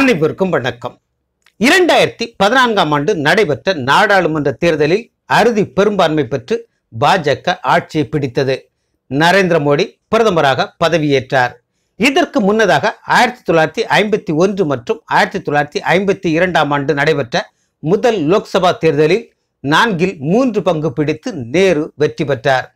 அனைவருக்கும் வணக்கம் இரண்டாயிரத்தி பதினான்காம் ஆண்டு நடைபெற்ற நாடாளுமன்ற தேர்தலில் அறுதி பெரும்பான்மை பெற்று பாஜக ஆட்சியை பிடித்தது நரேந்திர மோடி பிரதமராக பதவியேற்றார் இதற்கு முன்னதாக ஆயிரத்தி தொள்ளாயிரத்தி ஐம்பத்தி ஒன்று மற்றும் ஆயிரத்தி தொள்ளாயிரத்தி ஐம்பத்தி இரண்டாம் ஆண்டு நடைபெற்ற முதல் லோக்சபா தேர்தலில் நான்கில் மூன்று பங்கு பிடித்து நேரு வெற்றி பெற்றார்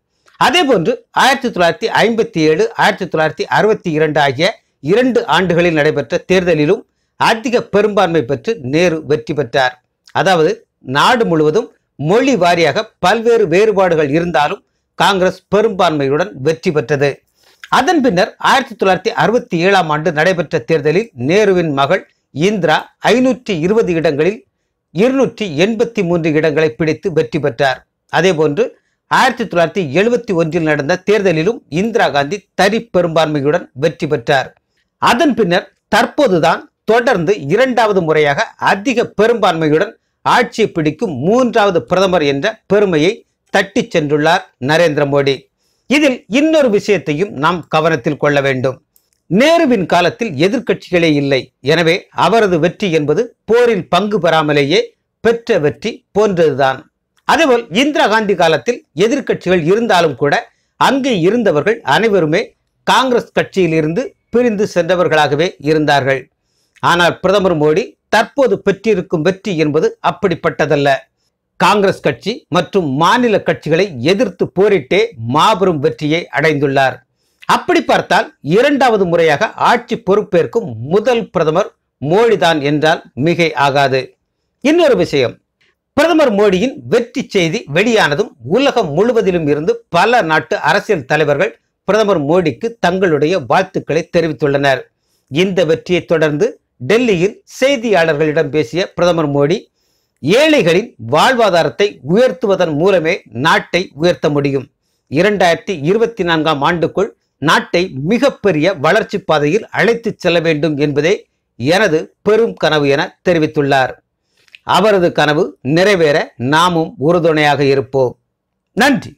அதேபோன்று ஆயிரத்தி தொள்ளாயிரத்தி ஐம்பத்தி ஏழு ஆயிரத்தி தொள்ளாயிரத்தி அறுபத்தி இரண்டு ஆகிய இரண்டு ஆண்டுகளில் நடைபெற்ற தேர்தலிலும் அதிக பெரும்பான்மை பெற்று நேரு வெற்றி பெற்றார் அதாவது நாடு முழுவதும் மொழி வாரியாக பல்வேறு வேறுபாடுகள் இருந்தாலும் காங்கிரஸ் பெரும்பான்மையுடன் வெற்றி பெற்றது அதன் பின்னர் ஆயிரத்தி தொள்ளாயிரத்தி அறுபத்தி ஏழாம் ஆண்டு நடைபெற்ற தேர்தலில் நேருவின் மகள் இந்திரா ஐநூற்றி இருபது இடங்களில் இருநூற்றி எண்பத்தி மூன்று இடங்களை பிடித்து வெற்றி பெற்றார் அதேபோன்று ஆயிரத்தி தொள்ளாயிரத்தி எழுபத்தி ஒன்றில் நடந்த தேர்தலிலும் இந்திரா காந்தி தனி பெரும்பான்மையுடன் வெற்றி பெற்றார் அதன் பின்னர் தற்போதுதான் தொடர்ந்து இரண்டாவது முறையாக அதிக பெரும்பான்மையுடன் ஆட்சி பிடிக்கும் மூன்றாவது பிரதமர் என்ற பெருமையை தட்டி சென்றுள்ளார் நரேந்திர மோடி இதில் இன்னொரு விஷயத்தையும் நாம் கவனத்தில் கொள்ள வேண்டும் நேருவின் காலத்தில் எதிர்க்கட்சிகளே இல்லை எனவே அவரது வெற்றி என்பது போரில் பங்கு பெறாமலேயே பெற்ற வெற்றி போன்றதுதான் அதேபோல் இந்திரா காந்தி காலத்தில் எதிர்க்கட்சிகள் இருந்தாலும் கூட அங்கே இருந்தவர்கள் அனைவருமே காங்கிரஸ் கட்சியிலிருந்து பிரிந்து சென்றவர்களாகவே இருந்தார்கள் ஆனால் பிரதமர் மோடி தற்போது பெற்றிருக்கும் வெற்றி என்பது அப்படிப்பட்டதல்ல காங்கிரஸ் கட்சி மற்றும் மாநில கட்சிகளை எதிர்த்து போரிட்டே மாபெரும் வெற்றியை அடைந்துள்ளார் அப்படி பார்த்தால் இரண்டாவது முறையாக ஆட்சி பொறுப்பேற்கும் முதல் பிரதமர் மோடிதான் என்றால் மிகை ஆகாது இன்னொரு விஷயம் பிரதமர் மோடியின் வெற்றி செய்தி வெளியானதும் உலகம் முழுவதிலும் இருந்து பல நாட்டு அரசியல் தலைவர்கள் பிரதமர் மோடிக்கு தங்களுடைய வாழ்த்துக்களை தெரிவித்துள்ளனர் இந்த வெற்றியை தொடர்ந்து டெல்லியில் செய்தியாளர்களிடம் பேசிய பிரதமர் மோடி ஏழைகளின் வாழ்வாதாரத்தை உயர்த்துவதன் மூலமே நாட்டை உயர்த்த முடியும் இரண்டாயிரத்தி இருபத்தி நான்காம் ஆண்டுக்குள் நாட்டை மிகப்பெரிய வளர்ச்சி பாதையில் அழைத்து செல்ல வேண்டும் என்பதே எனது பெரும் கனவு என தெரிவித்துள்ளார் அவரது கனவு நிறைவேற நாமும் உறுதுணையாக இருப்போம் நன்றி